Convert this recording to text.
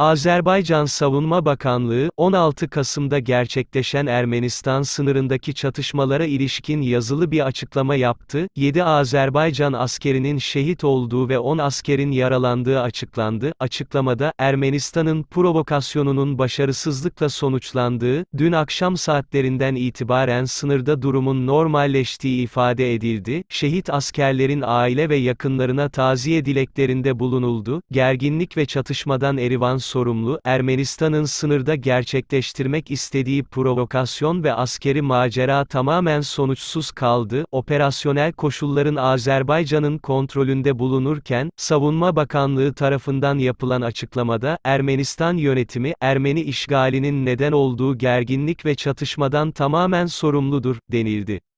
Azerbaycan Savunma Bakanlığı, 16 Kasım'da gerçekleşen Ermenistan sınırındaki çatışmalara ilişkin yazılı bir açıklama yaptı, 7 Azerbaycan askerinin şehit olduğu ve 10 askerin yaralandığı açıklandı, açıklamada, Ermenistan'ın provokasyonunun başarısızlıkla sonuçlandığı, dün akşam saatlerinden itibaren sınırda durumun normalleştiği ifade edildi, şehit askerlerin aile ve yakınlarına taziye dileklerinde bulunuldu, gerginlik ve çatışmadan Erivan sorumlu, Ermenistan'ın sınırda gerçekleştirmek istediği provokasyon ve askeri macera tamamen sonuçsuz kaldı, operasyonel koşulların Azerbaycan'ın kontrolünde bulunurken, Savunma Bakanlığı tarafından yapılan açıklamada, Ermenistan yönetimi, Ermeni işgalinin neden olduğu gerginlik ve çatışmadan tamamen sorumludur, denildi.